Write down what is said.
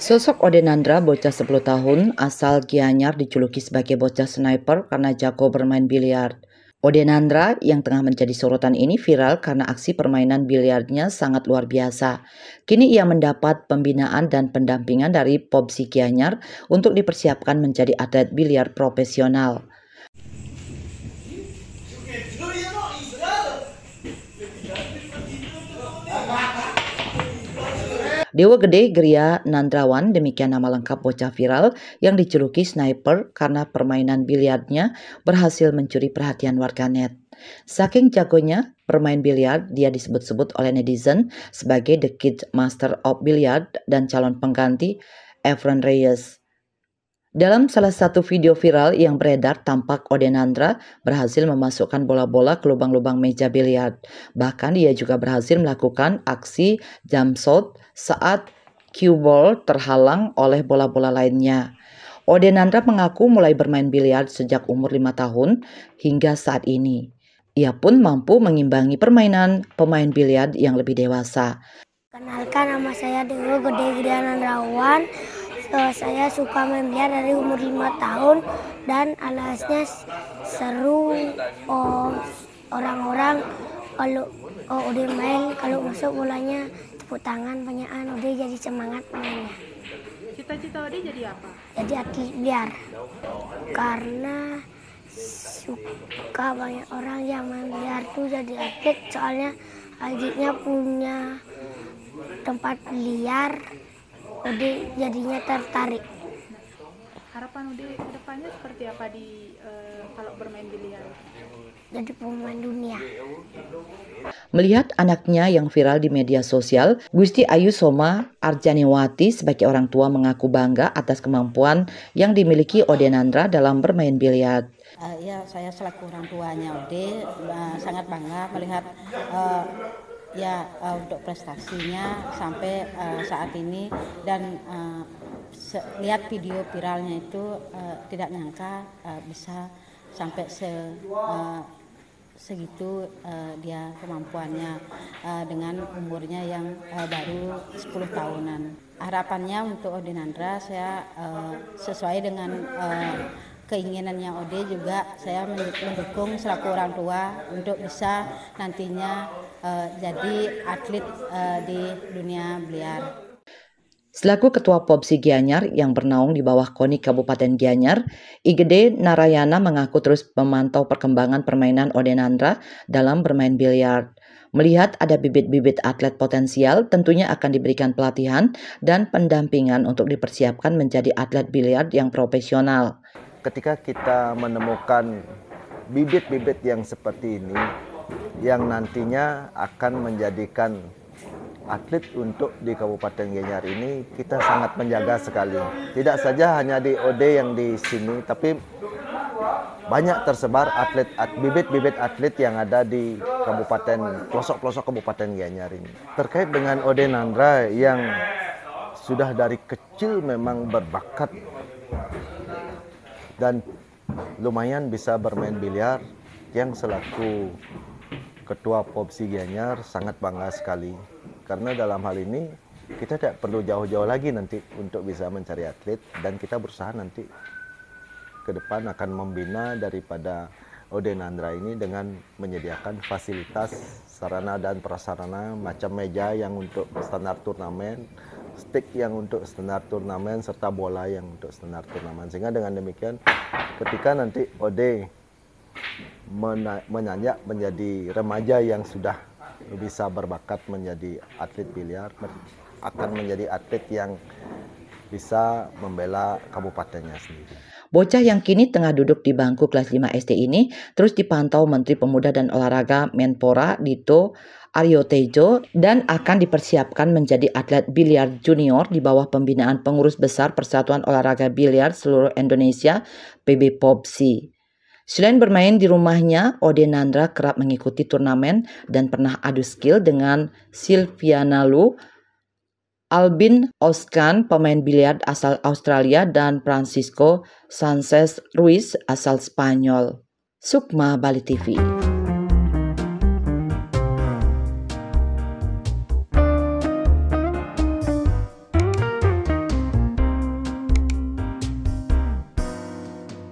Sosok Odenandra, bocah 10 tahun, asal Gianyar dijuluki sebagai bocah sniper karena jago bermain biliar. Odenandra yang tengah menjadi sorotan ini viral karena aksi permainan biliarnya sangat luar biasa. Kini ia mendapat pembinaan dan pendampingan dari Popsi Gianyar untuk dipersiapkan menjadi atlet biliar profesional. Dewa Gede Gria Nandrawan, demikian nama lengkap bocah viral yang dicuruki sniper karena permainan biliarnya berhasil mencuri perhatian warganet. Saking jagonya, permain biliar, dia disebut-sebut oleh netizen sebagai The Kid Master of Billiard dan calon pengganti Efron Reyes. Dalam salah satu video viral yang beredar, tampak Odenandra berhasil memasukkan bola-bola ke lubang-lubang meja biliar. Bahkan ia juga berhasil melakukan aksi jump shot saat cue ball terhalang oleh bola-bola lainnya. Odenandra mengaku mulai bermain biliar sejak umur 5 tahun hingga saat ini. Ia pun mampu mengimbangi permainan pemain biliar yang lebih dewasa. Kenalkan nama saya dulu Gede Gedean Andrawan. Eh, saya suka main biar dari umur lima tahun dan alasnya seru oh, orang-orang kalau oh, udah main kalau masuk mulanya tepuk tangan penyaan udah jadi semangat mainnya cita-cita udah jadi apa jadi atlet biar karena suka banyak orang yang main biar tuh jadi atlet soalnya adiknya punya tempat liar Udi jadinya tertarik. Harapan Udi kedepannya seperti apa di uh, kalau bermain biliar? Jadi pemain dunia. Melihat anaknya yang viral di media sosial, Gusti Ayu Soma Arjanewati sebagai orang tua mengaku bangga atas kemampuan yang dimiliki Odenandra dalam bermain biliar. Uh, ya, saya selaku orang tuanya Ode uh, eh, sangat bangga melihat uh, ya uh, untuk prestasinya sampai uh, saat ini dan uh, lihat video viralnya itu uh, tidak nyangka uh, bisa sampai se uh, segitu uh, dia kemampuannya uh, dengan umurnya yang uh, baru 10 tahunan. Harapannya untuk Odinandra saya uh, sesuai dengan uh, keinginannya Ode juga saya mendukung selaku orang tua untuk bisa nantinya uh, jadi atlet uh, di dunia biliar. Selaku Ketua Popsi Gianyar yang bernaung di bawah KONI Kabupaten Gianyar, Igede Narayana mengaku terus memantau perkembangan permainan Odenandra dalam bermain biliar. Melihat ada bibit-bibit atlet potensial, tentunya akan diberikan pelatihan dan pendampingan untuk dipersiapkan menjadi atlet biliar yang profesional ketika kita menemukan bibit-bibit yang seperti ini yang nantinya akan menjadikan atlet untuk di Kabupaten Gianyar ini kita sangat menjaga sekali. Tidak saja hanya di OD yang di sini, tapi banyak tersebar atlet bibit-bibit atlet, yang ada di kabupaten pelosok-pelosok Kabupaten Gianyar ini. Terkait dengan OD Nandra yang sudah dari kecil memang berbakat dan lumayan bisa bermain biliar yang selaku ketua Popsi Gianyar sangat bangga sekali karena dalam hal ini kita tidak perlu jauh-jauh lagi nanti untuk bisa mencari atlet dan kita berusaha nanti ke depan akan membina daripada Odenandra ini dengan menyediakan fasilitas sarana dan prasarana macam meja yang untuk standar turnamen stick yang untuk standar turnamen serta bola yang untuk standar turnamen sehingga dengan demikian ketika nanti ode menyanyi menjadi remaja yang sudah bisa berbakat menjadi atlet biliar akan menjadi atlet yang bisa membela kabupatennya sendiri. Bocah yang kini tengah duduk di bangku kelas 5 SD ini terus dipantau Menteri Pemuda dan Olahraga Menpora Dito Aryo Tejo dan akan dipersiapkan menjadi atlet biliar junior di bawah pembinaan pengurus besar Persatuan Olahraga Biliar Seluruh Indonesia PB Popsi. Selain bermain di rumahnya, Ode Nandra kerap mengikuti turnamen dan pernah adu skill dengan Silviana Lu, Albin Oskan, pemain biliar asal Australia, dan Francisco Sanchez Ruiz asal Spanyol. Sukma Bali TV.